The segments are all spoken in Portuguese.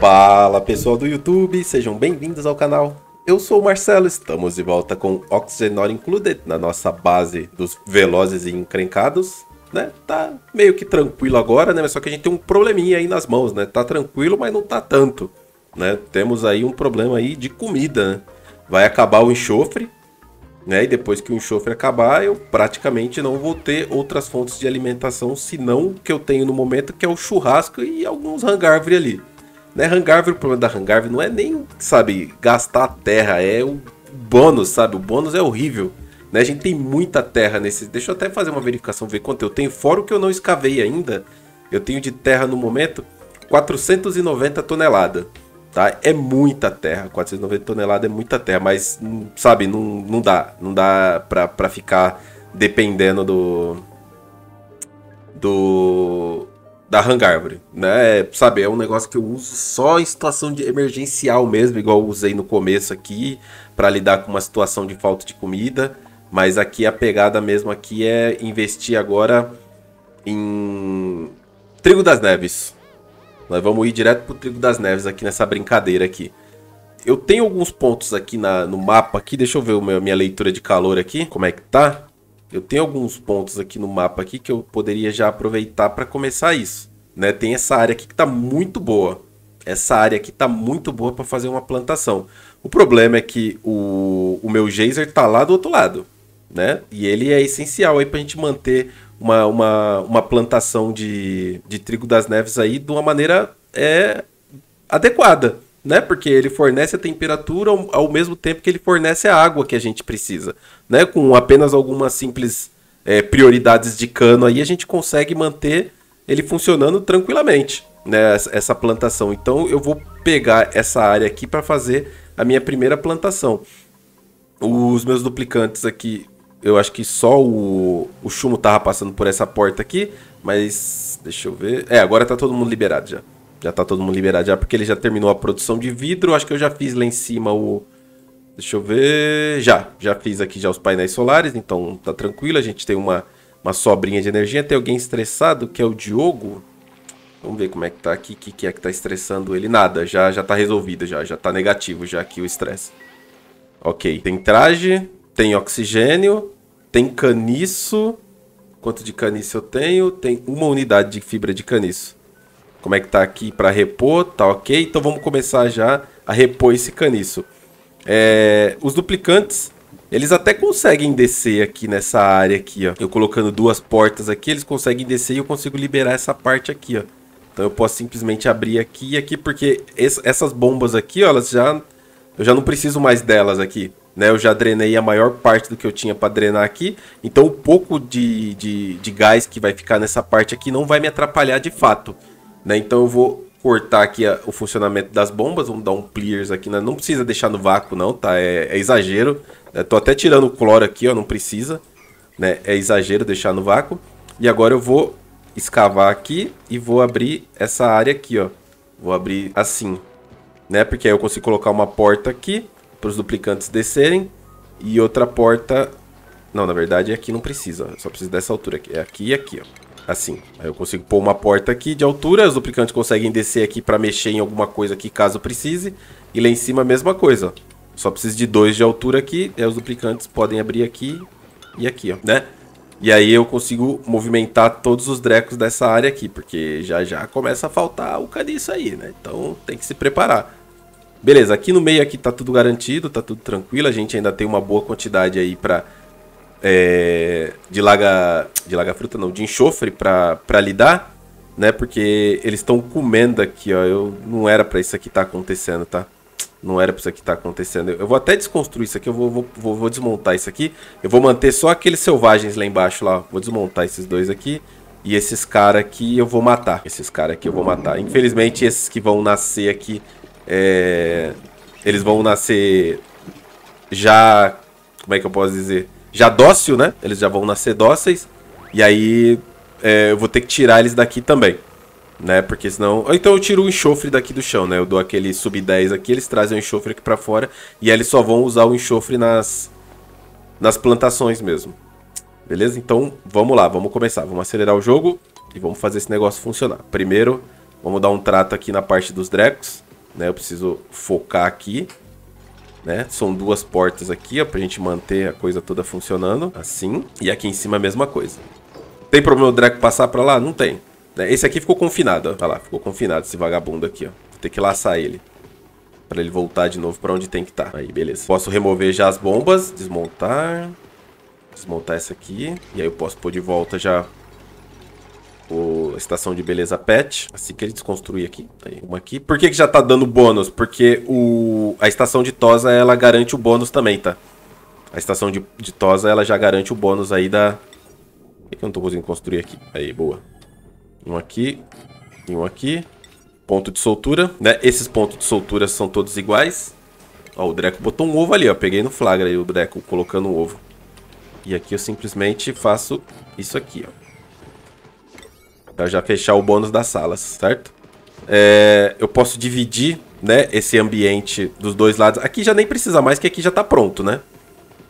Fala pessoal do YouTube, sejam bem-vindos ao canal. Eu sou o Marcelo, estamos de volta com Oxygenor Included na nossa base dos velozes e encrencados. Né? Tá meio que tranquilo agora, né? Mas só que a gente tem um probleminha aí nas mãos, né? Tá tranquilo, mas não tá tanto, né? Temos aí um problema aí de comida, né? Vai acabar o enxofre, né? E depois que o enxofre acabar, eu praticamente não vou ter outras fontes de alimentação, senão o que eu tenho no momento, que é o churrasco e alguns hangarvre ali. Né, Hangarver, o problema da Hangarver não é nem, sabe, gastar terra, é o bônus, sabe? O bônus é horrível. Né? A gente tem muita terra nesse. Deixa eu até fazer uma verificação, ver quanto eu tenho. Fora o que eu não escavei ainda, eu tenho de terra no momento 490 toneladas. Tá? É muita terra, 490 toneladas é muita terra, mas, sabe, não, não dá. Não dá pra, pra ficar dependendo do. Do da Hang né? É, sabe, é um negócio que eu uso só em situação de emergencial mesmo, igual eu usei no começo aqui, para lidar com uma situação de falta de comida, mas aqui a pegada mesmo aqui é investir agora em Trigo das Neves. Nós vamos ir direto pro Trigo das Neves aqui nessa brincadeira aqui. Eu tenho alguns pontos aqui na, no mapa aqui, deixa eu ver a minha leitura de calor aqui, como é que tá eu tenho alguns pontos aqui no mapa aqui que eu poderia já aproveitar para começar isso. Né? Tem essa área aqui que está muito boa. Essa área aqui está muito boa para fazer uma plantação. O problema é que o, o meu geyser está lá do outro lado. Né? E ele é essencial aí para a gente manter uma, uma, uma plantação de, de trigo das neves aí de uma maneira é, adequada né? Porque ele fornece a temperatura ao, ao, mesmo tempo que ele fornece a água que a gente precisa, né? Com apenas algumas simples é, prioridades de cano aí a gente consegue manter ele funcionando tranquilamente, né? Essa plantação. Então eu vou pegar essa área aqui para fazer a minha primeira plantação. Os meus duplicantes aqui, eu acho que só o, o chumbo tava passando por essa porta aqui, mas deixa eu ver. É, agora tá todo mundo liberado já. Já tá todo mundo liberado já, porque ele já terminou a produção de vidro. Acho que eu já fiz lá em cima o... Deixa eu ver... Já, já fiz aqui já os painéis solares, então tá tranquilo. A gente tem uma, uma sobrinha de energia. Tem alguém estressado, que é o Diogo. Vamos ver como é que tá aqui, o que, que é que tá estressando ele. Nada, já, já tá resolvido já, já tá negativo já aqui o estresse. Ok, tem traje, tem oxigênio, tem caniço. Quanto de caniço eu tenho? Tem uma unidade de fibra de caniço como é que tá aqui para repor, tá ok? Então vamos começar já a repor esse caniço. É, os duplicantes, eles até conseguem descer aqui nessa área aqui, ó. Eu colocando duas portas aqui, eles conseguem descer e eu consigo liberar essa parte aqui, ó. Então eu posso simplesmente abrir aqui e aqui, porque essas bombas aqui, ó, elas já... Eu já não preciso mais delas aqui, né? Eu já drenei a maior parte do que eu tinha para drenar aqui. Então o pouco de, de, de gás que vai ficar nessa parte aqui não vai me atrapalhar de fato. Né? Então eu vou cortar aqui a, o funcionamento das bombas, vamos dar um clears aqui, né? não precisa deixar no vácuo não, tá? É, é exagero, estou é, até tirando o cloro aqui, ó, não precisa, né? É exagero deixar no vácuo. E agora eu vou escavar aqui e vou abrir essa área aqui, ó. Vou abrir assim, né? Porque aí eu consigo colocar uma porta aqui para os duplicantes descerem e outra porta... Não, na verdade aqui não precisa, só precisa dessa altura aqui. É aqui e aqui, ó assim. Aí eu consigo pôr uma porta aqui de altura, os duplicantes conseguem descer aqui para mexer em alguma coisa aqui caso precise. E lá em cima a mesma coisa, Só preciso de dois de altura aqui, aí os duplicantes podem abrir aqui e aqui, ó, né? E aí eu consigo movimentar todos os drecos dessa área aqui, porque já já começa a faltar o caniço aí, né? Então tem que se preparar. Beleza, aqui no meio aqui tá tudo garantido, tá tudo tranquilo, a gente ainda tem uma boa quantidade aí para é, de laga de laga fruta não, de enxofre para lidar, né? Porque eles estão comendo aqui, ó. Eu não era para isso aqui estar tá acontecendo, tá? Não era para isso aqui estar tá acontecendo. Eu vou até desconstruir isso aqui, eu vou, vou, vou, desmontar isso aqui. Eu vou manter só aqueles selvagens lá embaixo lá. Vou desmontar esses dois aqui. E esses caras aqui eu vou matar. Esses caras aqui eu vou matar. Infelizmente, esses que vão nascer aqui. É... Eles vão nascer já. Como é que eu posso dizer? já dócil, né? Eles já vão nascer dóceis. E aí é, eu vou ter que tirar eles daqui também. Né? Porque senão. Ou então eu tiro o enxofre daqui do chão, né? Eu dou aquele sub-10 aqui, eles trazem o enxofre aqui pra fora. E aí eles só vão usar o enxofre nas. nas plantações mesmo. Beleza? Então vamos lá, vamos começar. Vamos acelerar o jogo e vamos fazer esse negócio funcionar. Primeiro, vamos dar um trato aqui na parte dos Drecos. Né? Eu preciso focar aqui né? São duas portas aqui, ó, pra gente manter a coisa toda funcionando, assim. E aqui em cima a mesma coisa. Tem problema o Draco passar pra lá? Não tem. Né? Esse aqui ficou confinado, ó. Olha tá lá, ficou confinado esse vagabundo aqui, ó. Vou ter que laçar ele. Pra ele voltar de novo pra onde tem que estar. Tá. Aí, beleza. Posso remover já as bombas, desmontar... Desmontar essa aqui. E aí eu posso pôr de volta já o Estação de Beleza Pet. Assim que ele desconstruir aqui. Tem uma aqui. Por que, que já tá dando bônus? Porque o, a Estação de Tosa, ela garante o bônus também, tá? A Estação de, de Tosa, ela já garante o bônus aí da... Por que, que eu não tô conseguindo construir aqui? Aí, boa. Um aqui. E um aqui. Ponto de soltura, né? Esses pontos de soltura são todos iguais. Ó, o Dreco botou um ovo ali, ó. Peguei no flagra aí o Dreco colocando um ovo. E aqui eu simplesmente faço isso aqui, ó. Pra já fechar o bônus das salas, certo? É, eu posso dividir né, esse ambiente dos dois lados. Aqui já nem precisa mais, que aqui já tá pronto, né?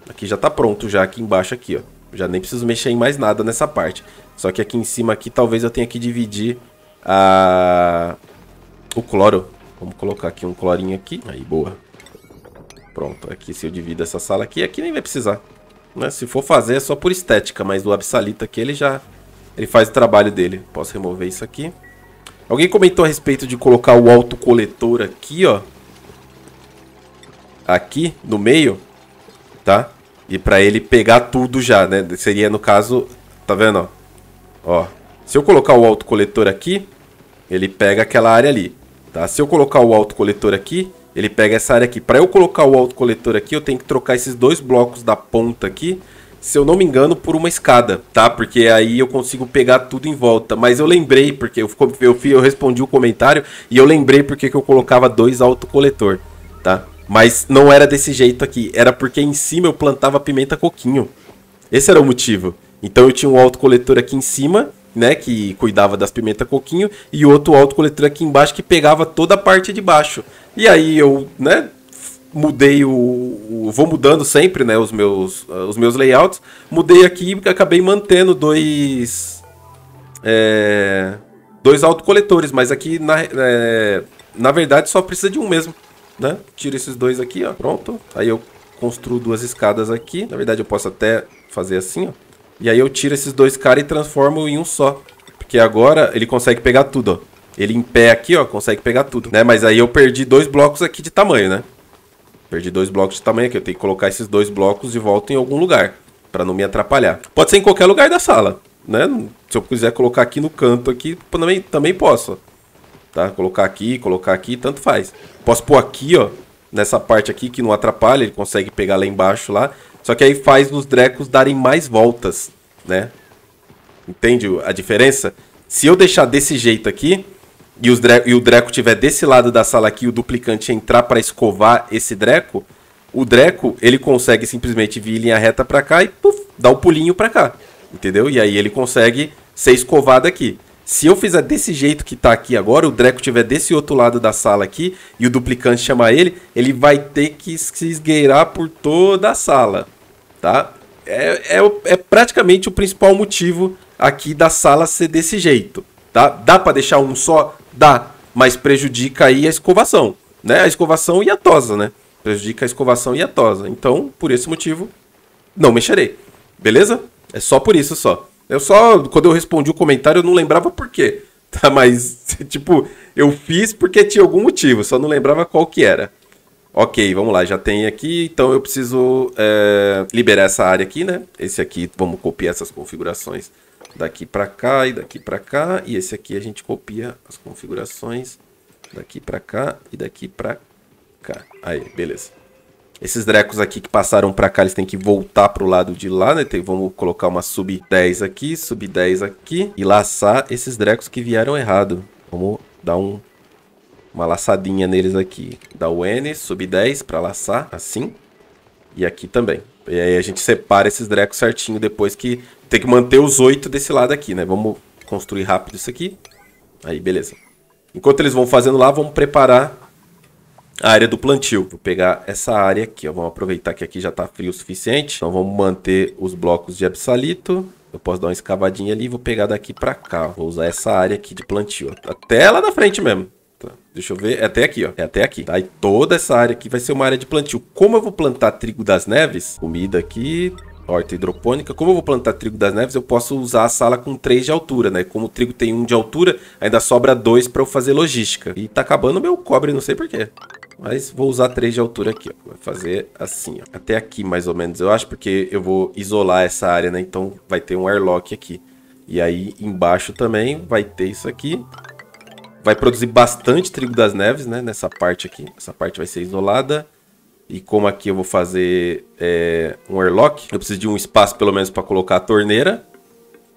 Aqui já tá pronto, já aqui embaixo aqui, ó. Já nem preciso mexer em mais nada nessa parte. Só que aqui em cima aqui talvez eu tenha que dividir a... o cloro. Vamos colocar aqui um clorinho aqui. Aí, boa. Pronto, aqui se eu divido essa sala aqui, aqui nem vai precisar. Né? Se for fazer é só por estética, mas o absalito aqui ele já ele faz o trabalho dele. Posso remover isso aqui. Alguém comentou a respeito de colocar o autocoletor aqui, ó. Aqui, no meio. Tá? E pra ele pegar tudo já, né? Seria, no caso... Tá vendo, ó? Ó. Se eu colocar o autocoletor aqui, ele pega aquela área ali. Tá? Se eu colocar o autocoletor aqui, ele pega essa área aqui. Para eu colocar o autocoletor aqui, eu tenho que trocar esses dois blocos da ponta aqui se eu não me engano, por uma escada, tá? Porque aí eu consigo pegar tudo em volta. Mas eu lembrei, porque eu, eu, eu respondi o comentário e eu lembrei porque que eu colocava dois autocoletor, tá? Mas não era desse jeito aqui. Era porque em cima eu plantava pimenta coquinho. Esse era o motivo. Então eu tinha um autocoletor aqui em cima, né? Que cuidava das pimenta coquinho. E outro autocoletor aqui embaixo que pegava toda a parte de baixo. E aí eu, né? mudei o, o, vou mudando sempre, né, os meus eh, os meus layouts. Mudei aqui e acabei mantendo dois é, dois autocoletores, mas aqui na, é, na verdade só precisa de um mesmo, né? Tiro esses dois aqui, ó, pronto. Aí eu construo duas escadas aqui. Na verdade eu posso até fazer assim, ó. E aí eu tiro esses dois caras e transformo em um só. Porque agora ele consegue pegar tudo, ó. Ele em pé aqui, ó, consegue pegar tudo, né? Mas aí eu perdi dois blocos aqui de tamanho, né? Perdi dois blocos de tamanho aqui. Eu tenho que colocar esses dois blocos de volta em algum lugar. para não me atrapalhar. Pode ser em qualquer lugar da sala. Né? Se eu quiser colocar aqui no canto aqui, também, também posso. Tá? Colocar aqui, colocar aqui, tanto faz. Posso pôr aqui, ó. Nessa parte aqui que não atrapalha. Ele consegue pegar lá embaixo lá. Só que aí faz os drecos darem mais voltas, né? Entende a diferença? Se eu deixar desse jeito aqui, e, e o Dreco tiver desse lado da sala aqui, o duplicante entrar para escovar esse Dreco, o Dreco ele consegue simplesmente vir em linha reta para cá e puff, dar o um pulinho para cá, entendeu? E aí ele consegue ser escovado aqui. Se eu fizer desse jeito que tá aqui agora, o Dreco tiver desse outro lado da sala aqui e o duplicante chamar ele, ele vai ter que se esgueirar por toda a sala, tá? É, é, é praticamente o principal motivo aqui da sala ser desse jeito. Tá? dá Dá para deixar um só? Dá, mas prejudica aí a escovação, né? A escovação e a tosa, né? Prejudica a escovação e a tosa. Então, por esse motivo, não mexerei. Beleza? É só por isso só. Eu só, quando eu respondi o comentário, eu não lembrava por quê. Tá, mas, tipo, eu fiz porque tinha algum motivo, só não lembrava qual que era. Ok, vamos lá, já tem aqui, então eu preciso é, liberar essa área aqui, né? Esse aqui, vamos copiar essas configurações daqui para cá e daqui para cá. E esse aqui a gente copia as configurações daqui para cá e daqui para cá. Aí, beleza. Esses drecos aqui que passaram para cá, eles têm que voltar para o lado de lá, né? Tem, vamos colocar uma sub 10 aqui, sub 10 aqui e laçar esses drecos que vieram errado. Vamos dar um, uma laçadinha neles aqui. Dá o N, sub 10 para laçar, assim. E aqui também. E aí a gente separa esses drecos certinho depois que tem que manter os oito desse lado aqui, né? Vamos construir rápido isso aqui. Aí, beleza. Enquanto eles vão fazendo lá, vamos preparar a área do plantio. Vou pegar essa área aqui, ó. Vamos aproveitar que aqui já tá frio o suficiente. Então vamos manter os blocos de absalito. Eu posso dar uma escavadinha ali e vou pegar daqui pra cá. Vou usar essa área aqui de plantio. Até lá na frente mesmo. Deixa eu ver, é até aqui, ó. É até aqui. Tá? E toda essa área aqui vai ser uma área de plantio. Como eu vou plantar trigo das neves? Comida aqui, horta hidropônica. Como eu vou plantar trigo das neves, eu posso usar a sala com 3 de altura, né? Como o trigo tem 1 de altura, ainda sobra 2 para eu fazer logística. E tá acabando meu cobre, não sei porquê. Mas vou usar 3 de altura aqui, ó. Vai fazer assim, ó. Até aqui, mais ou menos, eu acho, porque eu vou isolar essa área, né? Então vai ter um airlock aqui. E aí embaixo também vai ter isso aqui vai produzir bastante trigo das neves, né? Nessa parte aqui. Essa parte vai ser isolada. E como aqui eu vou fazer é, um airlock, eu preciso de um espaço pelo menos para colocar a torneira,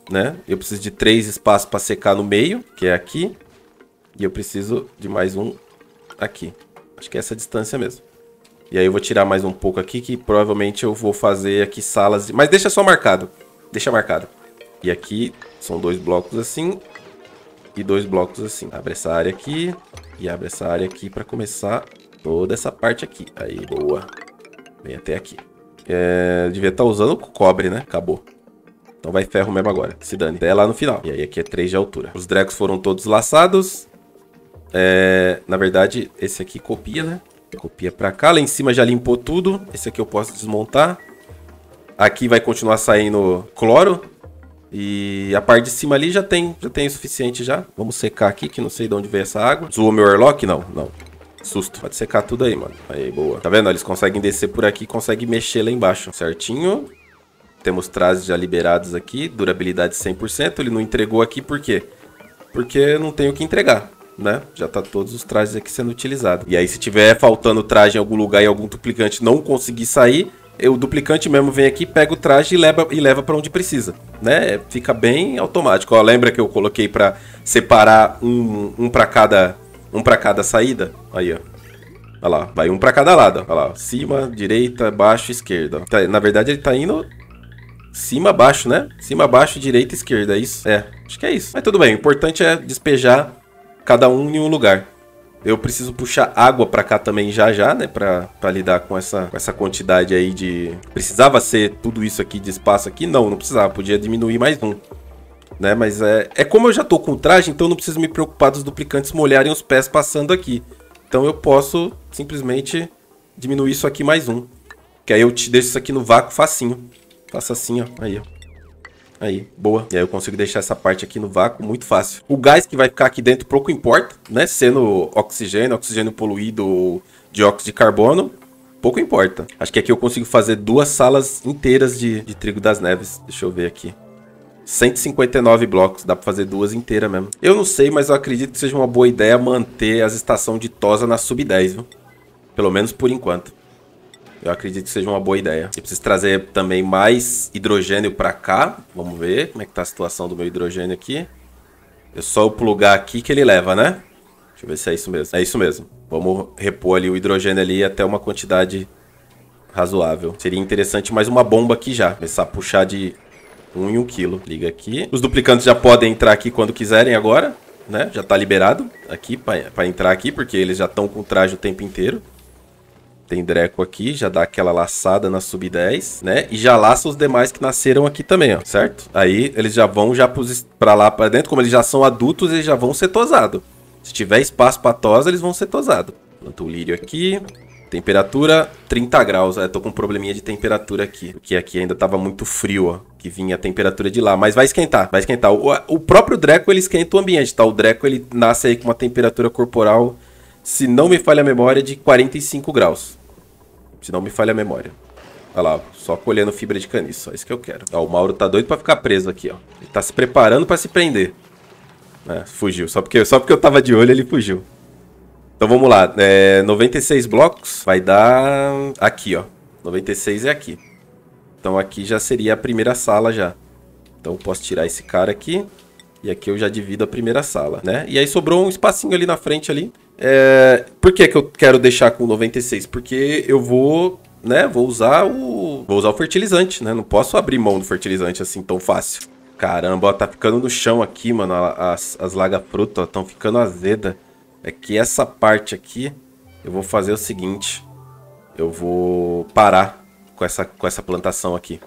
né? Eu preciso de três espaços para secar no meio, que é aqui. E eu preciso de mais um aqui. Acho que é essa distância mesmo. E aí eu vou tirar mais um pouco aqui, que provavelmente eu vou fazer aqui salas... De... Mas deixa só marcado. Deixa marcado. E aqui são dois blocos assim e dois blocos assim. Abre essa área aqui e abre essa área aqui para começar toda essa parte aqui. Aí, boa. Vem até aqui. É, devia estar tá usando cobre, né? Acabou. Então vai ferro mesmo agora. Se dane. Até lá no final. E aí aqui é 3 de altura. Os drecos foram todos laçados. É, na verdade, esse aqui copia, né? Copia pra cá. Lá em cima já limpou tudo. Esse aqui eu posso desmontar. Aqui vai continuar saindo cloro e a parte de cima ali já tem, já tem o suficiente já. Vamos secar aqui, que não sei de onde veio essa água. Zoou meu airlock? Não, não. Susto. Pode secar tudo aí, mano. Aí, boa. Tá vendo? Eles conseguem descer por aqui e conseguem mexer lá embaixo. Certinho. Temos trajes já liberados aqui. Durabilidade 100%. Ele não entregou aqui por quê? Porque não tem o que entregar. Né? Já tá todos os trajes aqui sendo utilizados. E aí, se tiver faltando traje em algum lugar e algum duplicante não conseguir sair, o duplicante mesmo vem aqui, pega o traje e leva, e leva para onde precisa, né? Fica bem automático. Ó, lembra que eu coloquei para separar um, um para cada um para cada saída? Aí, ó. Olha lá, vai um para cada lado. Olha lá, cima, direita, baixo, esquerda. Tá, na verdade ele tá indo cima, baixo, né? Cima, baixo, direita, esquerda, é isso? É, acho que é isso. Mas tudo bem, o importante é despejar cada um em um lugar. Eu preciso puxar água para cá também já já, né? Pra, pra lidar com essa, com essa quantidade aí de. Precisava ser tudo isso aqui de espaço aqui? Não, não precisava. Podia diminuir mais um. Né? Mas é, é como eu já tô com traje, então não preciso me preocupar dos duplicantes molharem os pés passando aqui. Então eu posso simplesmente diminuir isso aqui mais um. Que aí eu te deixo isso aqui no vácuo facinho. Faço assim, ó. Aí, ó. Aí, boa. E aí eu consigo deixar essa parte aqui no vácuo muito fácil. O gás que vai ficar aqui dentro pouco importa, né? Sendo oxigênio, oxigênio poluído ou dióxido de carbono, pouco importa. Acho que aqui eu consigo fazer duas salas inteiras de, de trigo das neves. Deixa eu ver aqui. 159 blocos, dá pra fazer duas inteiras mesmo. Eu não sei, mas eu acredito que seja uma boa ideia manter as estações de tosa na sub-10, viu? Pelo menos por enquanto. Eu acredito que seja uma boa ideia. Eu preciso trazer também mais hidrogênio para cá. Vamos ver como é que tá a situação do meu hidrogênio aqui. É só eu plugar aqui que ele leva, né? Deixa eu ver se é isso mesmo. É isso mesmo. Vamos repor ali o hidrogênio ali até uma quantidade razoável. Seria interessante mais uma bomba aqui já. Começar a puxar de 1 um em 1 um quilo. Liga aqui. Os duplicantes já podem entrar aqui quando quiserem agora, né? Já tá liberado aqui para entrar aqui, porque eles já estão com traje o tempo inteiro tem Dreco aqui, já dá aquela laçada na sub-10, né? E já laça os demais que nasceram aqui também, ó, certo? Aí eles já vão já para lá para dentro, como eles já são adultos, eles já vão ser tosados. Se tiver espaço para tosa, eles vão ser tosados. Planta o lírio aqui. Temperatura 30 graus. É, tô com um probleminha de temperatura aqui. Porque aqui ainda tava muito frio, ó. Que vinha a temperatura de lá. Mas vai esquentar, vai esquentar. O, o próprio Dreco, ele esquenta o ambiente, tá? O Dreco, ele nasce aí com uma temperatura corporal se não me falha a memória, de 45 graus. Se não me falha a memória. Olha lá, só colhendo fibra de caniço. É isso que eu quero. Ó, o Mauro tá doido pra ficar preso aqui, ó. Ele tá se preparando pra se prender. É, fugiu. Só porque, só porque eu tava de olho, ele fugiu. Então vamos lá. É, 96 blocos vai dar aqui, ó. 96 é aqui. Então aqui já seria a primeira sala já. Então eu posso tirar esse cara aqui. E aqui eu já divido a primeira sala, né? E aí sobrou um espacinho ali na frente ali. É, por que, que eu quero deixar com 96? Porque eu vou, né, vou usar o vou usar o fertilizante, né? Não posso abrir mão do fertilizante assim tão fácil. Caramba, ó, tá ficando no chão aqui, mano, as, as laga-fruta, estão ficando azeda. É que essa parte aqui, eu vou fazer o seguinte, eu vou parar com essa, com essa plantação aqui.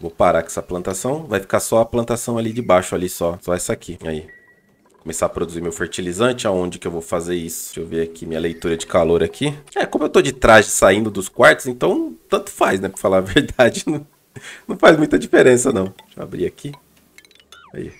Vou parar com essa plantação, vai ficar só a plantação ali de baixo, ali só, só essa aqui, aí começar a produzir meu fertilizante, aonde que eu vou fazer isso? Deixa eu ver aqui minha leitura de calor aqui. É, como eu tô de traje saindo dos quartos, então tanto faz, né? Pra falar a verdade, não, não faz muita diferença, não. Deixa eu abrir aqui. Aí.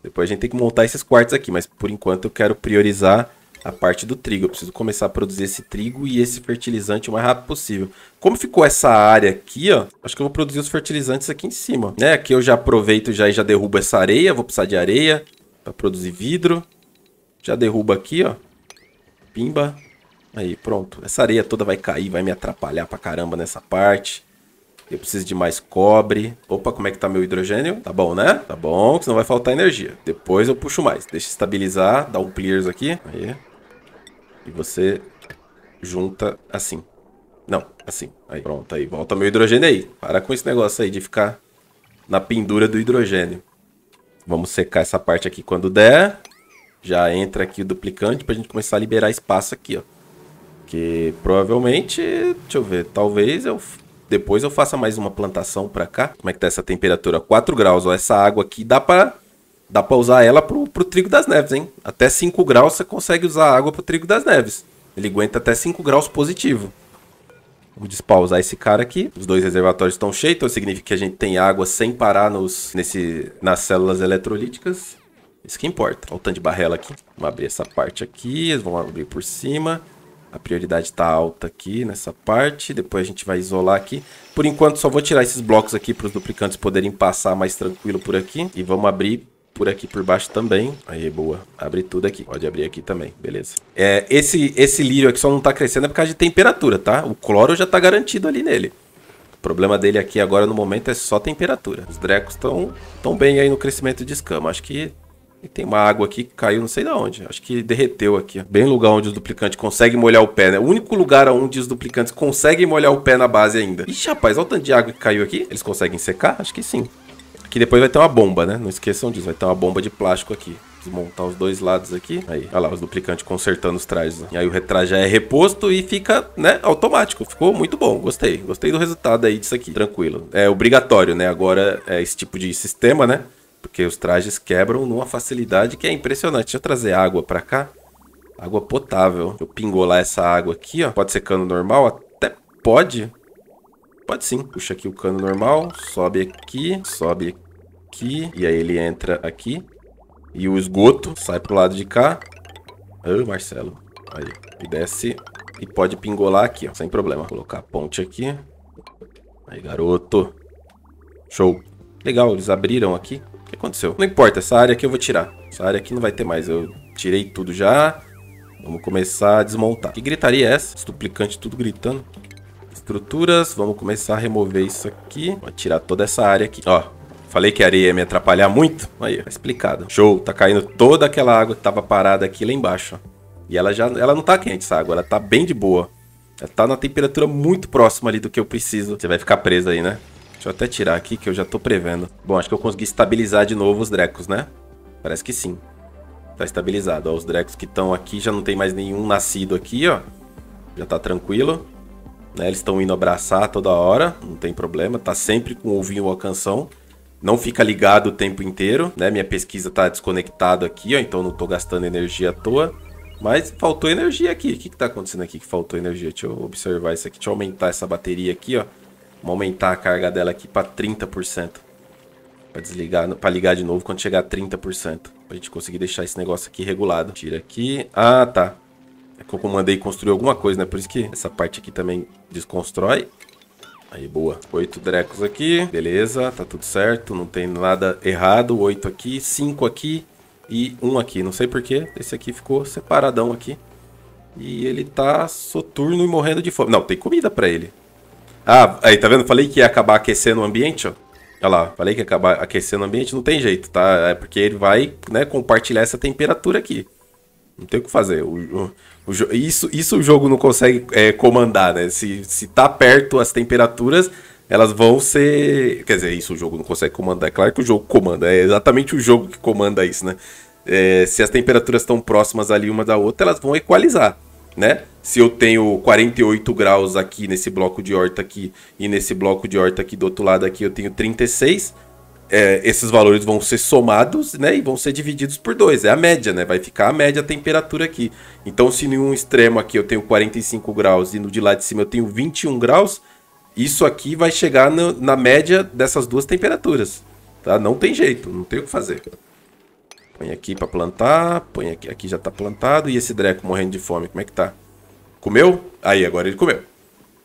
Depois a gente tem que montar esses quartos aqui, mas por enquanto eu quero priorizar a parte do trigo. Eu preciso começar a produzir esse trigo e esse fertilizante o mais rápido possível. Como ficou essa área aqui, ó, acho que eu vou produzir os fertilizantes aqui em cima. Né? Aqui eu já aproveito já e já derrubo essa areia, vou precisar de areia para produzir vidro. Já derruba aqui, ó. Pimba. Aí, pronto. Essa areia toda vai cair, vai me atrapalhar pra caramba nessa parte. Eu preciso de mais cobre. Opa, como é que tá meu hidrogênio? Tá bom, né? Tá bom, senão vai faltar energia. Depois eu puxo mais. Deixa estabilizar, dá um clears aqui. Aí. E você junta assim. Não, assim. Aí, pronto. Aí, volta meu hidrogênio aí. Para com esse negócio aí de ficar na pendura do hidrogênio. Vamos secar essa parte aqui quando der. Já entra aqui o duplicante pra gente começar a liberar espaço aqui, ó. Que provavelmente, deixa eu ver, talvez eu depois eu faça mais uma plantação pra cá. Como é que tá essa temperatura? 4 graus, ó. Essa água aqui dá pra, dá pra usar ela pro, pro trigo das neves, hein? Até 5 graus você consegue usar a água pro trigo das neves. Ele aguenta até 5 graus positivo. Vou despausar esse cara aqui. Os dois reservatórios estão cheios, então significa que a gente tem água sem parar nos, nesse, nas células eletrolíticas. Isso que importa. Olha o tanto de barrela aqui. Vamos abrir essa parte aqui. Eles vão abrir por cima. A prioridade está alta aqui nessa parte. Depois a gente vai isolar aqui. Por enquanto, só vou tirar esses blocos aqui para os duplicantes poderem passar mais tranquilo por aqui. E vamos abrir por aqui por baixo também. Aí, boa. Abre tudo aqui. Pode abrir aqui também, beleza. É, esse, esse lírio aqui só não tá crescendo é por causa de temperatura, tá? O cloro já tá garantido ali nele. O problema dele aqui agora no momento é só temperatura. Os drecos estão tão bem aí no crescimento de escama. Acho que tem uma água aqui que caiu não sei de onde. Acho que derreteu aqui. Bem lugar onde os duplicantes conseguem molhar o pé, né? O único lugar onde os duplicantes conseguem molhar o pé na base ainda. Ixi, rapaz, olha o tanto de água que caiu aqui. Eles conseguem secar? Acho que sim. Que depois vai ter uma bomba, né? Não esqueçam disso, vai ter uma bomba de plástico aqui. Desmontar os dois lados aqui. Aí, olha lá, os duplicantes consertando os trajes. Né? E aí o retrato já é reposto e fica, né, automático. Ficou muito bom, gostei. Gostei do resultado aí disso aqui, tranquilo. É obrigatório, né? Agora, é esse tipo de sistema, né? Porque os trajes quebram numa facilidade que é impressionante. Deixa eu trazer água pra cá. Água potável. Eu pingolar essa água aqui, ó. Pode ser cano normal? Até pode. Pode sim. Puxa aqui o cano normal. Sobe aqui. Sobe aqui aqui. E aí ele entra aqui. E o esgoto sai pro lado de cá. Ah, oh, Marcelo. Aí. E desce. E pode pingolar aqui, ó. Sem problema. colocar a ponte aqui. Aí, garoto. Show. Legal, eles abriram aqui. O que aconteceu? Não importa, essa área aqui eu vou tirar. Essa área aqui não vai ter mais. Eu tirei tudo já. Vamos começar a desmontar. Que gritaria é essa? Estuplicante tudo gritando. Estruturas. Vamos começar a remover isso aqui. Vou tirar toda essa área aqui. Ó, Falei que a areia ia me atrapalhar muito. Aí, tá explicado. Show, tá caindo toda aquela água que tava parada aqui lá embaixo. E ela já ela não tá quente essa água, ela tá bem de boa. Ela tá na temperatura muito próxima ali do que eu preciso. Você vai ficar preso aí, né? Deixa eu até tirar aqui que eu já tô prevendo. Bom, acho que eu consegui estabilizar de novo os Drecos, né? Parece que sim. Tá estabilizado. Ó, os Drecos que estão aqui já não tem mais nenhum nascido aqui, ó. Já tá tranquilo. Né? Eles estão indo abraçar toda hora, não tem problema. Tá sempre com o ovinho ou a canção não fica ligado o tempo inteiro, né? Minha pesquisa tá desconectada aqui, ó, então não tô gastando energia à toa. Mas faltou energia aqui. O que que tá acontecendo aqui que faltou energia? Deixa eu observar isso aqui. Deixa eu aumentar essa bateria aqui, ó. Vamos aumentar a carga dela aqui para 30%. Para desligar, para ligar de novo quando chegar a 30%. Pra gente conseguir deixar esse negócio aqui regulado. Tira aqui. Ah, tá. É que eu comandei construir alguma coisa, né? Por isso que essa parte aqui também desconstrói. Aí, boa. Oito drecos aqui. Beleza, tá tudo certo. Não tem nada errado. Oito aqui, cinco aqui e um aqui. Não sei porquê. Esse aqui ficou separadão aqui. E ele tá soturno e morrendo de fome. Não, tem comida pra ele. Ah, aí, tá vendo? Falei que ia acabar aquecendo o ambiente, ó. Olha lá, falei que ia acabar aquecendo o ambiente. Não tem jeito, tá? É porque ele vai né, compartilhar essa temperatura aqui. Não tem o que fazer. O, isso, isso o jogo não consegue é, comandar, né? Se, se tá perto as temperaturas, elas vão ser. Quer dizer, isso o jogo não consegue comandar. É claro que o jogo comanda, é exatamente o jogo que comanda isso, né? É, se as temperaturas estão próximas ali uma da outra, elas vão equalizar, né? Se eu tenho 48 graus aqui nesse bloco de horta aqui e nesse bloco de horta aqui do outro lado aqui eu tenho 36, é, esses valores vão ser somados, né? E vão ser divididos por dois. É a média, né? Vai ficar a média a temperatura aqui. Então, se em um extremo aqui eu tenho 45 graus e no de lá de cima eu tenho 21 graus, isso aqui vai chegar no, na média dessas duas temperaturas. Tá? Não tem jeito, não tem o que fazer. Põe aqui para plantar, põe aqui, aqui já está plantado. E esse Dreco morrendo de fome, como é que tá? Comeu? Aí, agora ele comeu.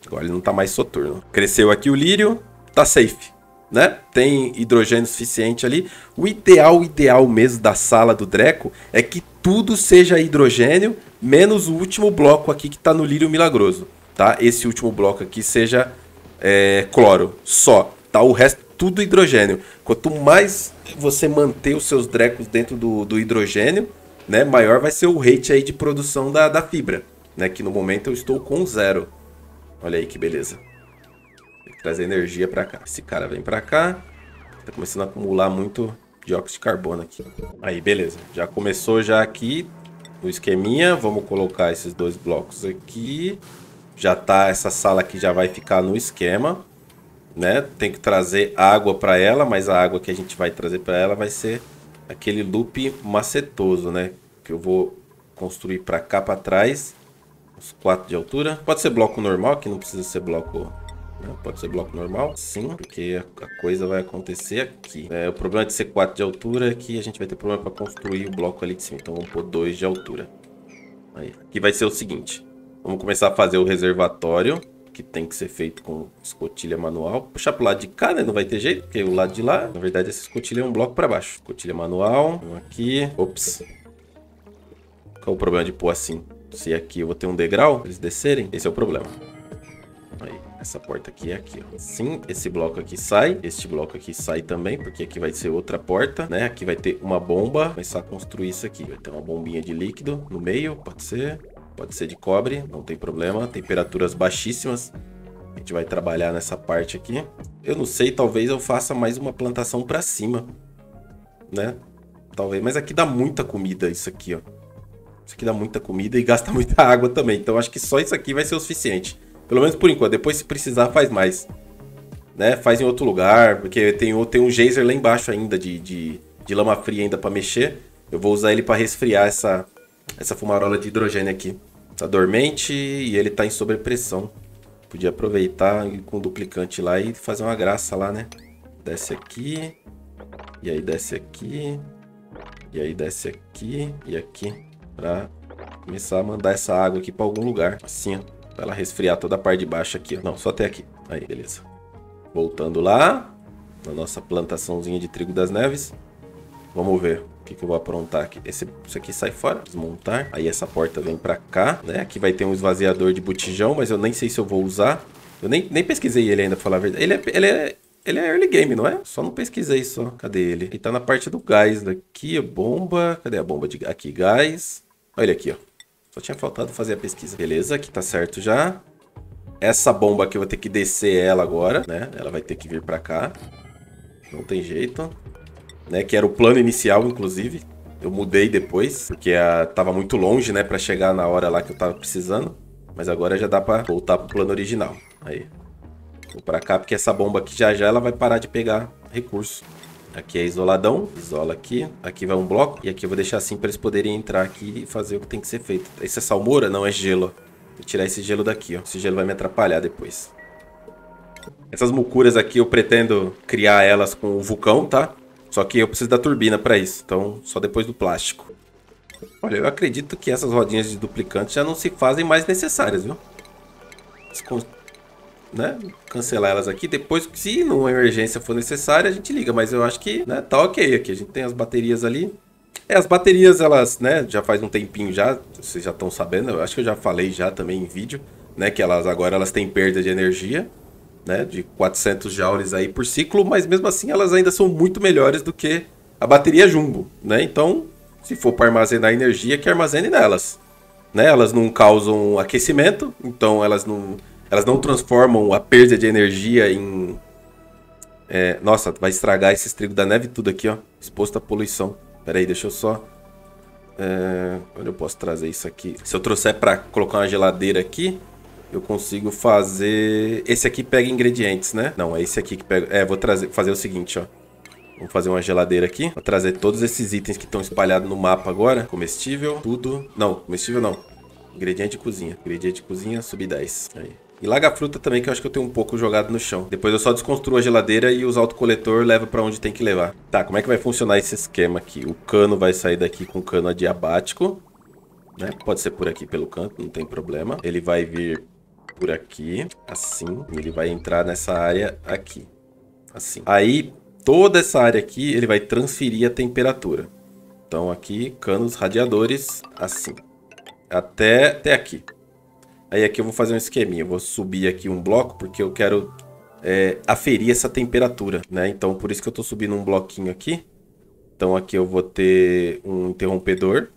Agora ele não está mais soturno. Cresceu aqui o lírio, tá safe né? Tem hidrogênio suficiente ali. O ideal, ideal mesmo da sala do Dreco é que tudo seja hidrogênio, menos o último bloco aqui que está no lírio milagroso, tá? Esse último bloco aqui seja é, cloro, só, tá? O resto tudo hidrogênio. Quanto mais você manter os seus drecos dentro do, do hidrogênio, né? Maior vai ser o rate aí de produção da, da fibra, né? Que no momento eu estou com zero. Olha aí que beleza trazer energia para cá. Esse cara vem para cá. Tá começando a acumular muito dióxido de carbono aqui. Aí, beleza. Já começou já aqui o esqueminha. Vamos colocar esses dois blocos aqui. Já tá, essa sala aqui já vai ficar no esquema, né? Tem que trazer água para ela, mas a água que a gente vai trazer para ela vai ser aquele loop macetoso, né? Que eu vou construir para cá para trás, uns quatro de altura. Pode ser bloco normal, que não precisa ser bloco né? Pode ser bloco normal, sim, porque a coisa vai acontecer aqui. É, o problema de ser 4 de altura é que a gente vai ter problema para construir o bloco ali de cima. Então vamos pôr 2 de altura. Aí, aqui vai ser o seguinte. Vamos começar a fazer o reservatório, que tem que ser feito com escotilha manual. Puxar para o lado de cá, né? Não vai ter jeito, porque o lado de lá, na verdade, essa escotilha é um bloco para baixo. Escotilha manual, um aqui. Ops. Qual é o problema de pôr assim? Se aqui eu vou ter um degrau, eles descerem, esse é o problema. Aí. Essa porta aqui é aqui, ó. Sim, esse bloco aqui sai. Este bloco aqui sai também, porque aqui vai ser outra porta, né? Aqui vai ter uma bomba. Começar a construir isso aqui. Vai ter uma bombinha de líquido no meio, pode ser. Pode ser de cobre, não tem problema. Temperaturas baixíssimas. A gente vai trabalhar nessa parte aqui. Eu não sei, talvez eu faça mais uma plantação pra cima, né? Talvez, mas aqui dá muita comida isso aqui, ó. Isso aqui dá muita comida e gasta muita água também. Então acho que só isso aqui vai ser o suficiente. Pelo menos por enquanto. Depois, se precisar, faz mais. Né? Faz em outro lugar, porque tem, tem um geyser lá embaixo ainda de, de, de lama fria ainda para mexer. Eu vou usar ele para resfriar essa, essa fumarola de hidrogênio aqui. Tá dormente e ele tá em sobrepressão. Podia aproveitar com o duplicante lá e fazer uma graça lá, né? Desce aqui. E aí desce aqui. E aí desce aqui e aqui. Pra começar a mandar essa água aqui pra algum lugar. Assim, ó. Pra ela resfriar toda a parte de baixo aqui. Ó. Não, só até aqui. Aí, beleza. Voltando lá. Na nossa plantaçãozinha de trigo das neves. Vamos ver o que, que eu vou aprontar aqui. Esse, isso aqui sai fora. Desmontar. Aí essa porta vem pra cá, né? Aqui vai ter um esvaziador de botijão, mas eu nem sei se eu vou usar. Eu nem, nem pesquisei ele ainda, pra falar a verdade. Ele é... Ele é ele é early game, não é? Só não pesquisei só. Cadê ele? Ele tá na parte do gás daqui, bomba. Cadê a bomba de aqui, gás? Olha ele aqui, ó. Só tinha faltado fazer a pesquisa. Beleza, aqui tá certo já. Essa bomba aqui eu vou ter que descer ela agora, né? Ela vai ter que vir pra cá. Não tem jeito. Né? Que era o plano inicial, inclusive. Eu mudei depois, porque a... Ah, tava muito longe, né? Pra chegar na hora lá que eu tava precisando. Mas agora já dá pra voltar pro plano original. Aí. Vou pra cá, porque essa bomba aqui já já ela vai parar de pegar recurso. Aqui é isoladão, isola aqui, aqui vai um bloco, e aqui eu vou deixar assim para eles poderem entrar aqui e fazer o que tem que ser feito. Esse é salmoura? Não, é gelo. Vou tirar esse gelo daqui, ó. Esse gelo vai me atrapalhar depois. Essas mucuras aqui eu pretendo criar elas com o vulcão, tá? Só que eu preciso da turbina para isso, então só depois do plástico. Olha, eu acredito que essas rodinhas de duplicante já não se fazem mais necessárias, viu? né, cancelar elas aqui. Depois, se numa emergência for necessária, a gente liga. Mas eu acho que né, tá ok aqui. A gente tem as baterias ali. É, as baterias, elas, né, já faz um tempinho já, vocês já estão sabendo, eu acho que eu já falei já também em vídeo, né, que elas agora elas têm perda de energia, né, de 400 joules aí por ciclo, mas mesmo assim elas ainda são muito melhores do que a bateria jumbo, né? Então, se for para armazenar energia, que armazene nelas, né? Elas não causam aquecimento, então elas não elas não transformam a perda de energia em. É, nossa, vai estragar esse trigo da neve tudo aqui, ó. Exposto à poluição. Pera aí, deixa eu só. É, onde eu posso trazer isso aqui? Se eu trouxer para colocar uma geladeira aqui, eu consigo fazer. Esse aqui pega ingredientes, né? Não, é esse aqui que pega. É, vou trazer, fazer o seguinte, ó. Vamos fazer uma geladeira aqui. Vou trazer todos esses itens que estão espalhados no mapa agora. Comestível, tudo. Não, comestível não. Ingrediente de cozinha. Ingrediente de cozinha, sub 10. Aí. E laga-fruta também, que eu acho que eu tenho um pouco jogado no chão. Depois eu só desconstruo a geladeira e os o autocoletor levo para onde tem que levar. Tá, como é que vai funcionar esse esquema aqui? O cano vai sair daqui com cano adiabático. Né? Pode ser por aqui pelo canto, não tem problema. Ele vai vir por aqui, assim. Ele vai entrar nessa área aqui, assim. Aí, toda essa área aqui, ele vai transferir a temperatura. Então aqui, canos radiadores, assim. Até, até aqui. Aí aqui eu vou fazer um esqueminha. Eu vou subir aqui um bloco, porque eu quero é, aferir essa temperatura, né? Então, por isso que eu estou subindo um bloquinho aqui. Então, aqui eu vou ter um interrompedor,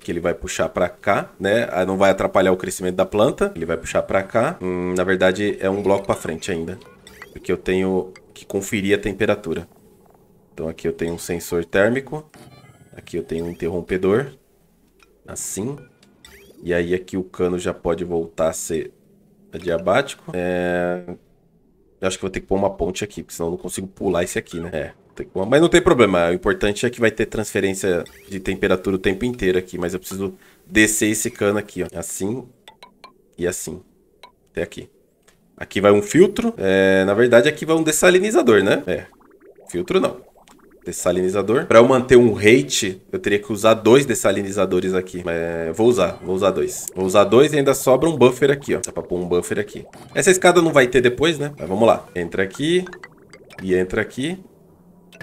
que ele vai puxar para cá, né? Aí não vai atrapalhar o crescimento da planta. Ele vai puxar para cá. Hum, na verdade, é um bloco para frente ainda, porque eu tenho que conferir a temperatura. Então, aqui eu tenho um sensor térmico. Aqui eu tenho um interrompedor, assim. E aí aqui o cano já pode voltar a ser adiabático. É... Eu acho que vou ter que pôr uma ponte aqui, porque senão eu não consigo pular esse aqui, né? É, mas não tem problema, o importante é que vai ter transferência de temperatura o tempo inteiro aqui, mas eu preciso descer esse cano aqui, ó. Assim e assim, até aqui. Aqui vai um filtro, é, na verdade aqui vai um dessalinizador, né? É, filtro não dessalinizador. Para eu manter um rate, eu teria que usar dois dessalinizadores aqui. É, vou usar, vou usar dois. Vou usar dois e ainda sobra um buffer aqui, ó. Dá pra pôr um buffer aqui. Essa escada não vai ter depois, né? Mas vamos lá. Entra aqui e entra aqui.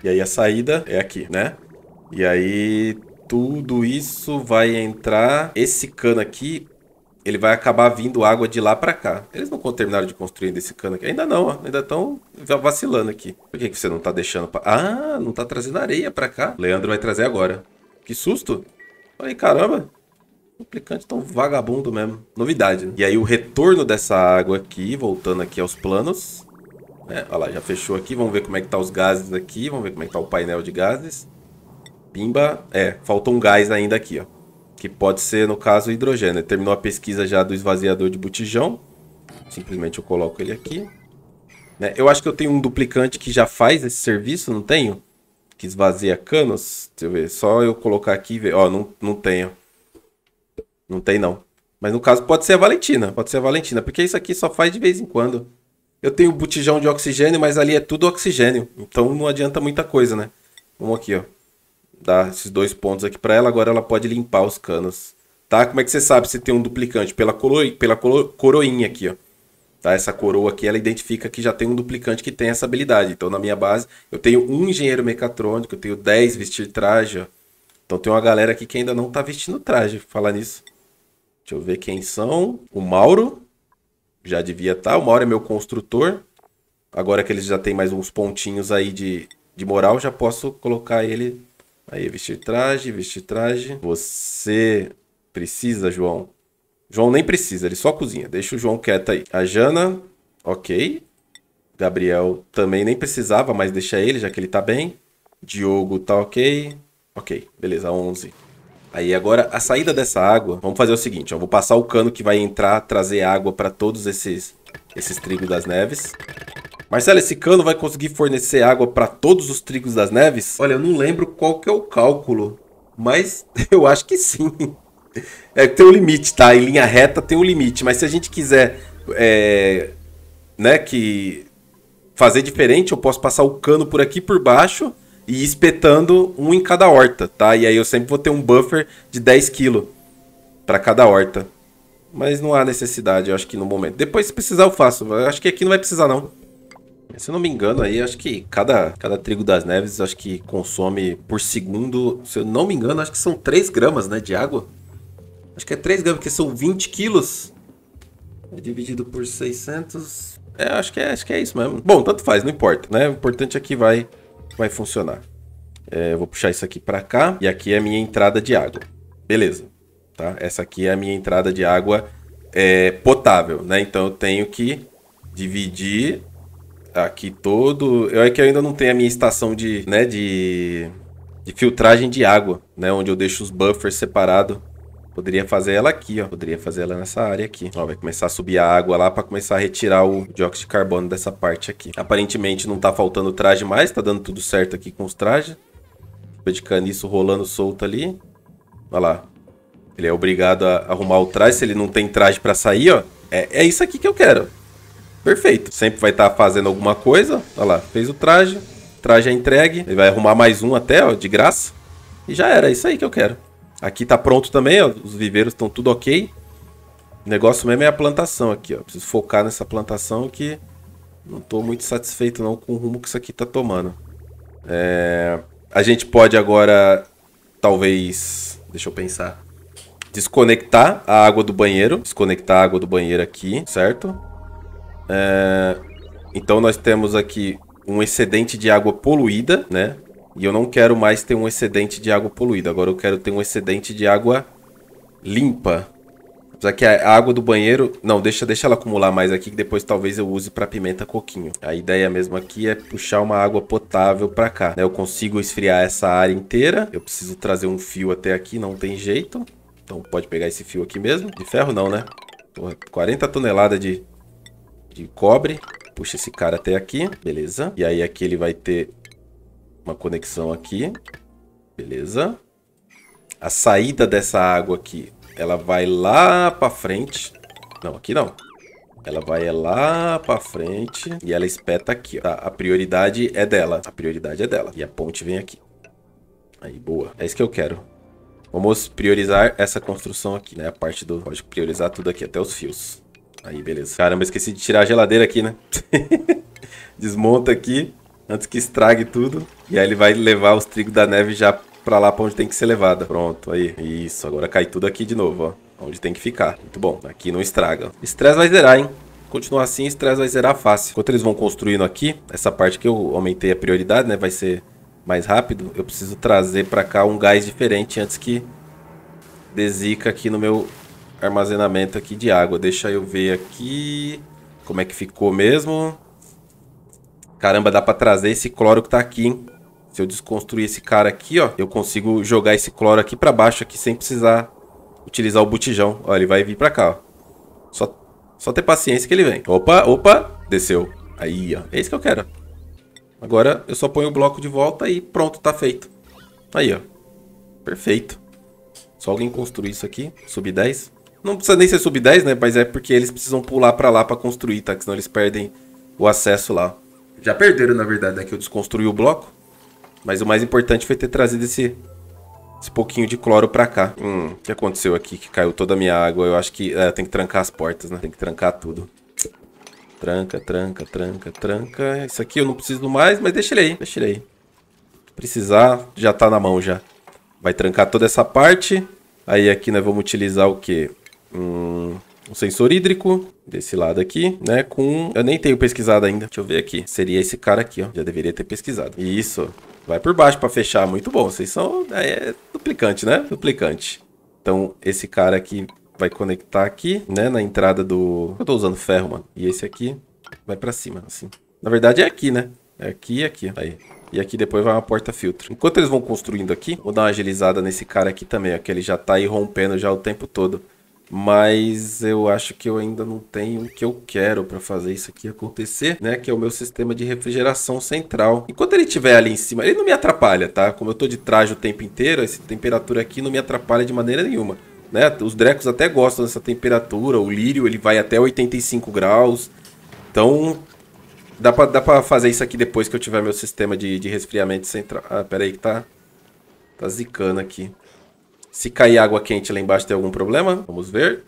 E aí a saída é aqui, né? E aí tudo isso vai entrar... Esse cano aqui ele vai acabar vindo água de lá para cá. Eles não terminaram de construir esse cano aqui. Ainda não, ó. ainda estão vacilando aqui. Por que, que você não tá deixando... Pra... Ah, não tá trazendo areia para cá. Leandro vai trazer agora. Que susto. Aí, caramba. Implicante tão vagabundo mesmo. Novidade, né? E aí o retorno dessa água aqui, voltando aqui aos planos. É, olha lá, já fechou aqui. Vamos ver como é que tá os gases aqui. Vamos ver como é que tá o painel de gases. Pimba. É, faltou um gás ainda aqui, ó que pode ser, no caso, hidrogênio. Terminou a pesquisa já do esvaziador de botijão. Simplesmente eu coloco ele aqui. Né? Eu acho que eu tenho um duplicante que já faz esse serviço, não tenho? Que esvazia canos. Deixa eu ver, só eu colocar aqui e ver. Ó, não, não tenho. Não tem não. Mas no caso pode ser a Valentina, pode ser a Valentina, porque isso aqui só faz de vez em quando. Eu tenho um botijão de oxigênio, mas ali é tudo oxigênio, então não adianta muita coisa, né? Vamos aqui, ó dar esses dois pontos aqui para ela. Agora ela pode limpar os canos. Tá? Como é que você sabe se tem um duplicante? Pela, coro... Pela coro... coroinha aqui, ó. Tá? Essa coroa aqui, ela identifica que já tem um duplicante que tem essa habilidade. Então, na minha base, eu tenho um engenheiro mecatrônico, eu tenho 10 vestir traje. Ó. Então, tem uma galera aqui que ainda não tá vestindo traje, falar nisso. Deixa eu ver quem são. O Mauro, já devia estar. Tá. O Mauro é meu construtor. Agora que eles já tem mais uns pontinhos aí de, de moral, já posso colocar ele Aí, vestir traje, vestir traje. Você precisa, João? João nem precisa, ele só cozinha. Deixa o João quieto aí. A Jana, ok. Gabriel também nem precisava, mas deixa ele, já que ele tá bem. Diogo tá ok. Ok, beleza, 11. Aí agora, a saída dessa água, vamos fazer o seguinte, ó. Vou passar o cano que vai entrar, trazer água para todos esses, esses trigos das neves. Marcelo, esse cano vai conseguir fornecer água para todos os trigos das neves? Olha, eu não lembro qual que é o cálculo, mas eu acho que sim. É que tem um limite, tá? Em linha reta tem um limite, mas se a gente quiser é, né, que fazer diferente, eu posso passar o cano por aqui por baixo e ir espetando um em cada horta, tá? E aí eu sempre vou ter um buffer de 10 kg para cada horta. Mas não há necessidade, eu acho que no momento. Depois, se precisar, eu faço. Eu acho que aqui não vai precisar, não. Se eu não me engano, aí acho que cada, cada trigo das neves acho que consome por segundo, se eu não me engano, acho que são 3 gramas né, de água. Acho que é 3 gramas, porque são 20 quilos. É dividido por 600. É, acho que é, acho que é isso mesmo. Bom, tanto faz, não importa, né? O importante é que vai, vai funcionar. É, vou puxar isso aqui para cá. E aqui é a minha entrada de água. Beleza. Tá? Essa aqui é a minha entrada de água é, potável, né? Então eu tenho que dividir aqui todo. Eu é que eu ainda não tenho a minha estação de, né, de, de filtragem de água, né, onde eu deixo os buffers separados. Poderia fazer ela aqui, ó. Poderia fazer ela nessa área aqui. Ó, vai começar a subir a água lá para começar a retirar o dióxido de carbono dessa parte aqui. Aparentemente não tá faltando traje mais, tá dando tudo certo aqui com os trajes. Tipo de caniço rolando solto ali. Olha lá. Ele é obrigado a arrumar o traje. Se ele não tem traje para sair, ó. É, é isso aqui que eu quero perfeito. Sempre vai estar tá fazendo alguma coisa. Olha lá, fez o traje, traje é entregue. Ele vai arrumar mais um até, ó, de graça. E já era, é isso aí que eu quero. Aqui tá pronto também, ó, os viveiros estão tudo ok. O negócio mesmo é a plantação aqui, ó. Preciso focar nessa plantação que não tô muito satisfeito não com o rumo que isso aqui tá tomando. É... A gente pode agora, talvez, deixa eu pensar, desconectar a água do banheiro. Desconectar a água do banheiro aqui, certo? É, então nós temos aqui um excedente de água poluída, né? E eu não quero mais ter um excedente de água poluída. Agora eu quero ter um excedente de água limpa. Apesar que a água do banheiro... Não, deixa, deixa ela acumular mais aqui, que depois talvez eu use para pimenta coquinho. A ideia mesmo aqui é puxar uma água potável para cá. Né? Eu consigo esfriar essa área inteira. Eu preciso trazer um fio até aqui, não tem jeito. Então pode pegar esse fio aqui mesmo. De ferro não, né? Porra, 40 toneladas de, de cobre. Puxa esse cara até aqui, beleza. E aí aqui ele vai ter uma conexão aqui, beleza. A saída dessa água aqui, ela vai lá pra frente. Não, aqui não. Ela vai é lá pra frente e ela espeta aqui, tá? A prioridade é dela. A prioridade é dela. E a ponte vem aqui. Aí, boa. É isso que eu quero. Vamos priorizar essa construção aqui, né? A parte do... Pode priorizar tudo aqui, até os fios. Aí, beleza. Caramba, esqueci de tirar a geladeira aqui, né? Desmonta aqui, antes que estrague tudo. E aí ele vai levar os trigos da neve já pra lá pra onde tem que ser levada. Pronto, aí. Isso, agora cai tudo aqui de novo, ó. Onde tem que ficar. Muito bom. Aqui não estraga. Estresse vai zerar, hein? Continuar assim, estresse vai zerar fácil. Enquanto eles vão construindo aqui, essa parte que eu aumentei a prioridade, né? Vai ser mais rápido. Eu preciso trazer pra cá um gás diferente antes que desica aqui no meu armazenamento aqui de água. Deixa eu ver aqui como é que ficou mesmo. Caramba, dá pra trazer esse cloro que tá aqui, hein? Se eu desconstruir esse cara aqui, ó, eu consigo jogar esse cloro aqui pra baixo aqui sem precisar utilizar o botijão. Ó, ele vai vir pra cá, ó. Só, só ter paciência que ele vem. Opa, opa, desceu. Aí, ó. É isso que eu quero. Agora eu só ponho o bloco de volta e pronto, tá feito. Aí, ó. Perfeito. Só alguém construir isso aqui. Subir 10. Não precisa nem ser sub 10, né? Mas é porque eles precisam pular para lá para construir, tá? Que senão eles perdem o acesso lá. Já perderam, na verdade, né? Que eu desconstruí o bloco. Mas o mais importante foi ter trazido esse, esse pouquinho de cloro pra cá. Hum, o que aconteceu aqui? Que caiu toda a minha água. Eu acho que é, tem que trancar as portas, né? Tem que trancar tudo. Tranca, tranca, tranca, tranca. Isso aqui eu não preciso mais, mas deixa ele aí. Deixa ele aí. Precisar, já tá na mão já. Vai trancar toda essa parte. Aí aqui nós vamos utilizar o quê? um, um sensor hídrico desse lado aqui, né? Com. Eu nem tenho pesquisado ainda. Deixa eu ver aqui. Seria esse cara aqui, ó. Já deveria ter pesquisado. Isso. Vai por baixo para fechar. Muito bom. Vocês são. É, é duplicante, né? Duplicante. Então, esse cara aqui vai conectar aqui, né? Na entrada do. Eu tô usando ferro, mano. E esse aqui vai para cima, assim. Na verdade, é aqui, né? É aqui e aqui. Aí. E aqui depois vai uma porta-filtro. Enquanto eles vão construindo aqui, vou dar uma agilizada nesse cara aqui também, ó, que ele já tá aí rompendo já o tempo todo mas eu acho que eu ainda não tenho o que eu quero para fazer isso aqui acontecer, né? Que é o meu sistema de refrigeração central. Enquanto ele estiver ali em cima, ele não me atrapalha, tá? Como eu tô de traje o tempo inteiro, essa temperatura aqui não me atrapalha de maneira nenhuma. Né? Os Drecos até gostam dessa temperatura, o lírio ele vai até 85 graus. Então, dá pra, dá pra fazer isso aqui depois que eu tiver meu sistema de, de resfriamento central. Ah, pera aí que tá, tá zicando aqui. Se cair água quente lá embaixo tem algum problema? Vamos ver.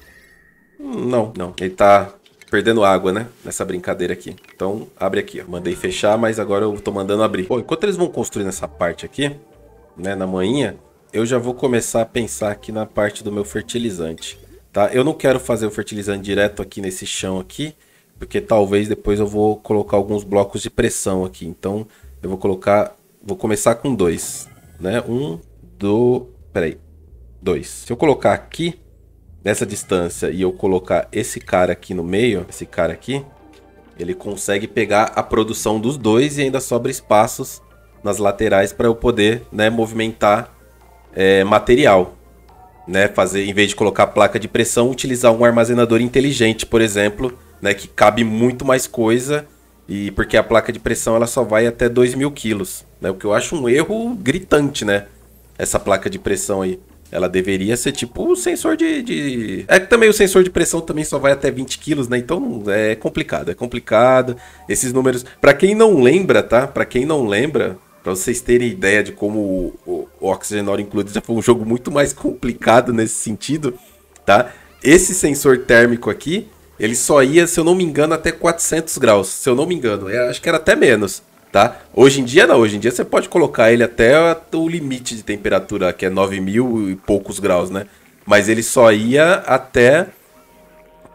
não, não. Ele tá perdendo água, né? Nessa brincadeira aqui. Então, abre aqui, ó. Mandei fechar, mas agora eu tô mandando abrir. Bom, enquanto eles vão construir nessa parte aqui, né, na manhinha, eu já vou começar a pensar aqui na parte do meu fertilizante, tá? Eu não quero fazer o fertilizante direto aqui nesse chão aqui, porque talvez depois eu vou colocar alguns blocos de pressão aqui. Então, eu vou colocar, vou começar com dois, né? Um do, peraí, 2. Se eu colocar aqui, nessa distância, e eu colocar esse cara aqui no meio, esse cara aqui, ele consegue pegar a produção dos dois e ainda sobra espaços nas laterais para eu poder né, movimentar é, material. Né, fazer, em vez de colocar placa de pressão, utilizar um armazenador inteligente, por exemplo, né, que cabe muito mais coisa e porque a placa de pressão ela só vai até 2 mil quilos, né? O que eu acho um erro gritante, né? Essa placa de pressão aí. Ela deveria ser tipo o um sensor de, de, É que também o sensor de pressão também só vai até 20 quilos, né? Então é complicado, é complicado. Esses números. para quem não lembra, tá? para quem não lembra, para vocês terem ideia de como o, o Oxygenório Included já foi um jogo muito mais complicado nesse sentido, tá? Esse sensor térmico aqui, ele só ia, se eu não me engano, até 400 graus. Se eu não me engano, eu é, acho que era até menos tá? Hoje em dia não, hoje em dia você pode colocar ele até o limite de temperatura, que é 9 mil e poucos graus, né? Mas ele só ia até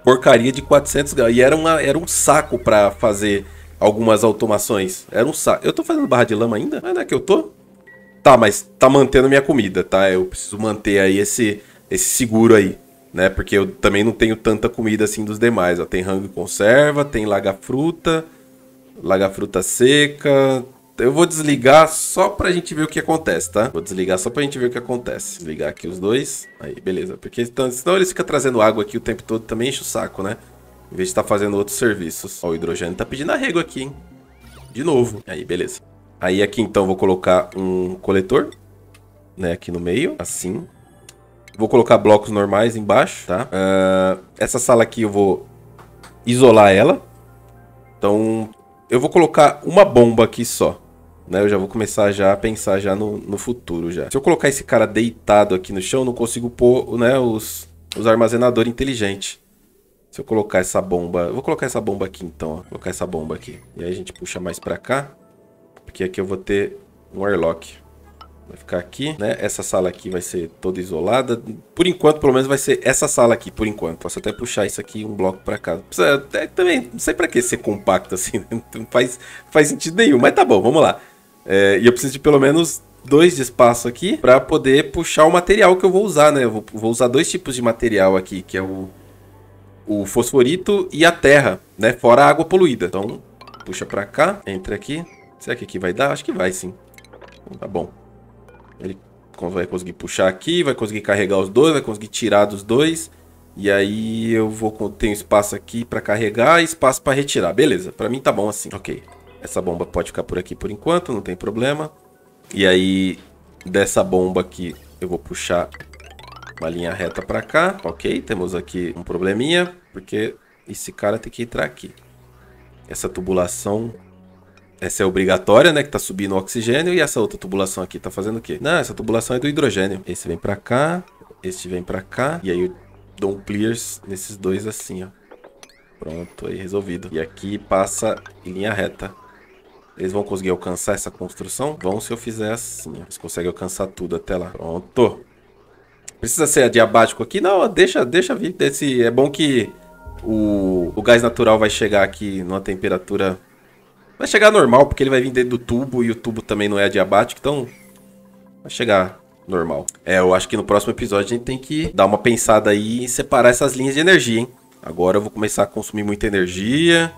porcaria de 400 graus. E era, uma, era um saco para fazer algumas automações. Era um saco. Eu tô fazendo barra de lama ainda? Mas não é que eu tô? Tá, mas tá mantendo minha comida, tá? Eu preciso manter aí esse, esse seguro aí, né? Porque eu também não tenho tanta comida assim dos demais. Ó. Tem rango e conserva, tem laga fruta Larga a fruta seca. Eu vou desligar só pra gente ver o que acontece, tá? Vou desligar só pra gente ver o que acontece. Desligar aqui os dois. Aí, beleza. Porque então, senão eles ficam trazendo água aqui o tempo todo também enche o saco, né? Em vez de estar tá fazendo outros serviços. Ó, o hidrogênio tá pedindo arrego aqui, hein? De novo. Aí, beleza. Aí aqui então vou colocar um coletor, né? Aqui no meio, assim. Vou colocar blocos normais embaixo, tá? Uh, essa sala aqui eu vou isolar ela. Então eu vou colocar uma bomba aqui só. Né? Eu já vou começar já a pensar já no, no futuro já. Se eu colocar esse cara deitado aqui no chão, eu não consigo pôr né, os, os armazenadores inteligentes. Se eu colocar essa bomba... Eu vou colocar essa bomba aqui então. Ó. Vou colocar essa bomba aqui. E aí a gente puxa mais pra cá. Porque aqui eu vou ter um airlock. Vai ficar aqui, né? Essa sala aqui vai ser toda isolada. Por enquanto, pelo menos vai ser essa sala aqui, por enquanto. Posso até puxar isso aqui um bloco para cá. Precisa, até, também, não sei para que ser compacto assim, né? não faz, faz sentido nenhum. Mas tá bom, vamos lá. É, e eu preciso de pelo menos dois de espaço aqui para poder puxar o material que eu vou usar, né? Eu vou, vou usar dois tipos de material aqui, que é o, o fosforito e a terra, né? Fora a água poluída. Então, puxa para cá, entra aqui. Será que aqui vai dar? Acho que vai sim. Então, tá bom. Ele vai conseguir puxar aqui, vai conseguir carregar os dois, vai conseguir tirar dos dois. E aí eu vou tenho espaço aqui para carregar e espaço para retirar. Beleza, para mim tá bom assim. OK. Essa bomba pode ficar por aqui por enquanto, não tem problema. E aí dessa bomba aqui eu vou puxar uma linha reta para cá. OK, temos aqui um probleminha, porque esse cara tem que entrar aqui. Essa tubulação essa é obrigatória, né? Que tá subindo o oxigênio. E essa outra tubulação aqui tá fazendo o quê? Não, essa tubulação é do hidrogênio. Esse vem pra cá, esse vem pra cá. E aí eu dou um clears nesses dois assim, ó. Pronto, aí resolvido. E aqui passa em linha reta. Eles vão conseguir alcançar essa construção? Vão se eu fizer assim, ó. Eles conseguem alcançar tudo até lá. Pronto. Precisa ser adiabático aqui? Não, deixa, deixa vir. Esse, é bom que o, o gás natural vai chegar aqui numa temperatura Vai chegar normal, porque ele vai vir dentro do tubo e o tubo também não é adiabático, então vai chegar normal. É, eu acho que no próximo episódio a gente tem que dar uma pensada aí e separar essas linhas de energia, hein? Agora eu vou começar a consumir muita energia.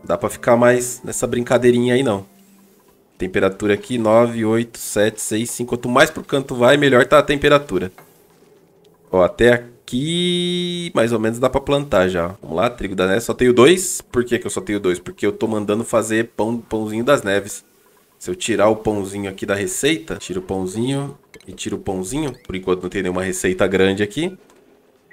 Não dá pra ficar mais nessa brincadeirinha aí, não. Temperatura aqui, 9, 8, 7, 6, 5. Quanto mais pro canto vai, melhor tá a temperatura. Ó, até aqui aqui mais ou menos dá para plantar já. Vamos lá, trigo da neve. Só tenho dois. Por que, que eu só tenho dois? Porque eu tô mandando fazer pão, pãozinho das neves. Se eu tirar o pãozinho aqui da receita, tiro o pãozinho e tiro o pãozinho. Por enquanto não tem nenhuma receita grande aqui.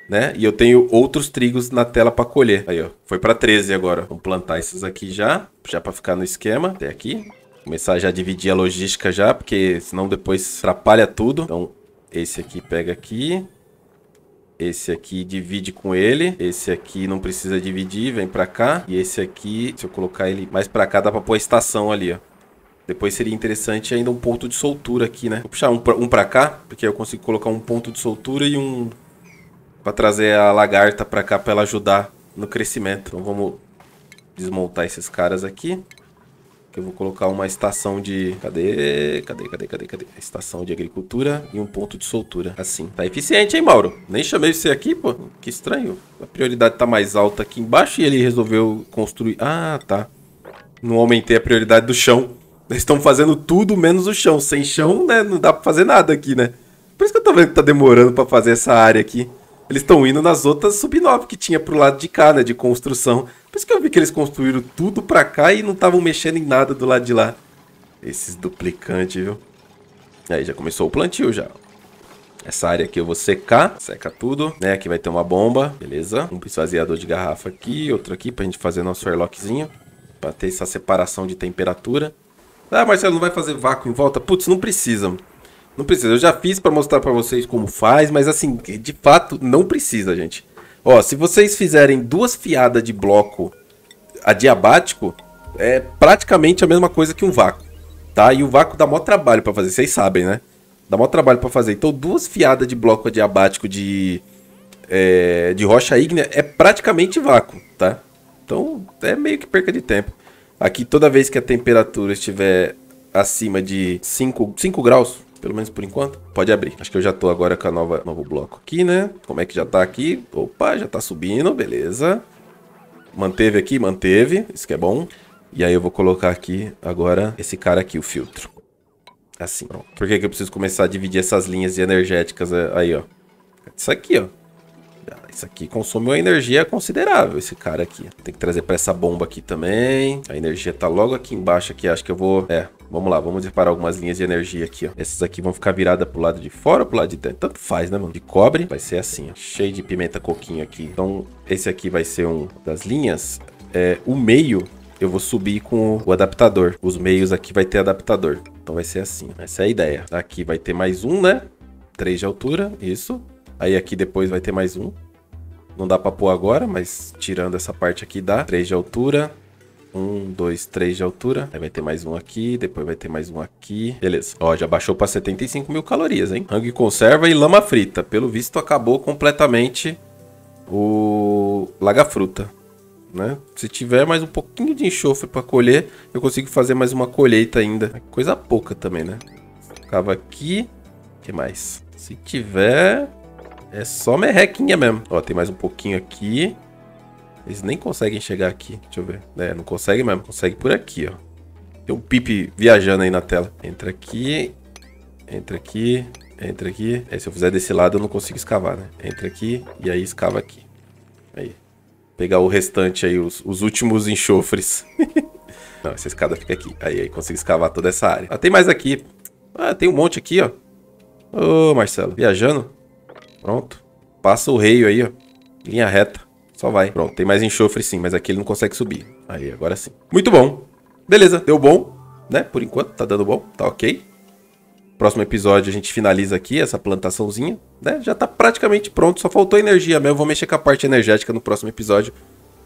Né? E eu tenho outros trigos na tela para colher. Aí, ó. Foi para 13 agora. Vamos plantar esses aqui já. Já para ficar no esquema. Até aqui. Começar já a dividir a logística já, porque senão depois atrapalha tudo. Então, esse aqui pega aqui. Esse aqui divide com ele. Esse aqui não precisa dividir, vem pra cá. E esse aqui, se eu colocar ele mais pra cá, dá pra pôr a estação ali, ó. Depois seria interessante ainda um ponto de soltura aqui, né? Vou puxar um pra, um pra cá, porque eu consigo colocar um ponto de soltura e um... Pra trazer a lagarta pra cá pra ela ajudar no crescimento. Então vamos desmontar esses caras aqui eu vou colocar uma estação de... Cadê? Cadê? Cadê? Cadê? Cadê? Estação de agricultura e um ponto de soltura. Assim. Tá eficiente, hein, Mauro? Nem chamei você aqui, pô. Que estranho. A prioridade tá mais alta aqui embaixo e ele resolveu construir... Ah, tá. Não aumentei a prioridade do chão. Eles estão fazendo tudo menos o chão. Sem chão, né? Não dá pra fazer nada aqui, né? Por isso que eu tô vendo que tá demorando pra fazer essa área aqui. Eles estão indo nas outras sub que tinha pro lado de cá, né? De construção. Por isso que eu vi que eles construíram tudo pra cá e não estavam mexendo em nada do lado de lá. Esses duplicantes, viu? Aí já começou o plantio já. Essa área aqui eu vou secar, seca tudo, né? Aqui vai ter uma bomba, beleza? Um esvaziador de garrafa aqui, outro aqui pra gente fazer nosso airlockzinho. Pra ter essa separação de temperatura. Ah, Marcelo, não vai fazer vácuo em volta? Putz, não precisa. Não precisa, eu já fiz pra mostrar pra vocês como faz, mas assim, de fato, não precisa, gente. Ó, se vocês fizerem duas fiadas de bloco adiabático, é praticamente a mesma coisa que um vácuo, tá? E o vácuo dá maior trabalho para fazer, vocês sabem, né? Dá maior trabalho para fazer. Então, duas fiadas de bloco adiabático de, é, de rocha ígnea é praticamente vácuo, tá? Então, é meio que perca de tempo. Aqui, toda vez que a temperatura estiver acima de 5, 5 graus, pelo menos por enquanto. Pode abrir. Acho que eu já tô agora com a nova novo bloco aqui, né? Como é que já tá aqui? Opa, já tá subindo, beleza. Manteve aqui, manteve, isso que é bom. E aí eu vou colocar aqui agora esse cara aqui, o filtro. Assim, pronto. Por que que eu preciso começar a dividir essas linhas energéticas é, aí, ó? Isso aqui, ó. Ah, isso aqui consome uma energia considerável, esse cara aqui. Tem que trazer para essa bomba aqui também. A energia tá logo aqui embaixo aqui. Acho que eu vou... É, Vamos lá, vamos separar algumas linhas de energia aqui, ó. Essas aqui vão ficar viradas pro lado de fora ou pro lado de dentro? Tanto faz, né, mano? De cobre vai ser assim, ó. Cheio de pimenta coquinho aqui. Então, esse aqui vai ser um das linhas. É, o meio eu vou subir com o adaptador. Os meios aqui vai ter adaptador. Então vai ser assim. Essa é a ideia. Aqui vai ter mais um, né? Três de altura, isso. Aí aqui depois vai ter mais um. Não dá pra pôr agora, mas tirando essa parte aqui dá. 3 de altura. 1, 2, 3 de altura. Aí vai ter mais um aqui, depois vai ter mais um aqui. Beleza. Ó, já baixou pra 75 mil calorias, hein? Hang conserva e lama frita. Pelo visto acabou completamente o laga-fruta. Né? Se tiver mais um pouquinho de enxofre para colher, eu consigo fazer mais uma colheita ainda. É coisa pouca também, né? Ficava aqui. O que mais? Se tiver, é só merrequinha mesmo. Ó, tem mais um pouquinho aqui. Eles nem conseguem chegar aqui. Deixa eu ver. É, não consegue mesmo. Consegue por aqui, ó. Tem um pipe viajando aí na tela. Entra aqui. Entra aqui. Entra aqui. É, se eu fizer desse lado, eu não consigo escavar, né? Entra aqui e aí escava aqui. Aí. Pegar o restante aí, os, os últimos enxofres. não, essa escada fica aqui. Aí, aí consigo escavar toda essa área. Ah, tem mais aqui. Ah, tem um monte aqui, ó. Ô, Marcelo. Viajando? Pronto. Passa o rei aí, ó. Linha reta. Só vai. Pronto, tem mais enxofre sim, mas aqui ele não consegue subir. Aí, agora sim. Muito bom. Beleza, deu bom, né? Por enquanto, tá dando bom, tá ok. Próximo episódio a gente finaliza aqui essa plantaçãozinha, né? Já tá praticamente pronto, só faltou energia mesmo. Vou mexer com a parte energética no próximo episódio.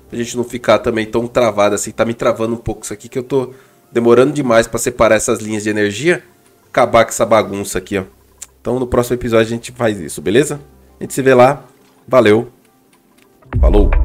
Pra gente não ficar também tão travado assim. Tá me travando um pouco isso aqui que eu tô demorando demais para separar essas linhas de energia. Acabar com essa bagunça aqui, ó. Então no próximo episódio a gente faz isso, beleza? A gente se vê lá. Valeu. Falou.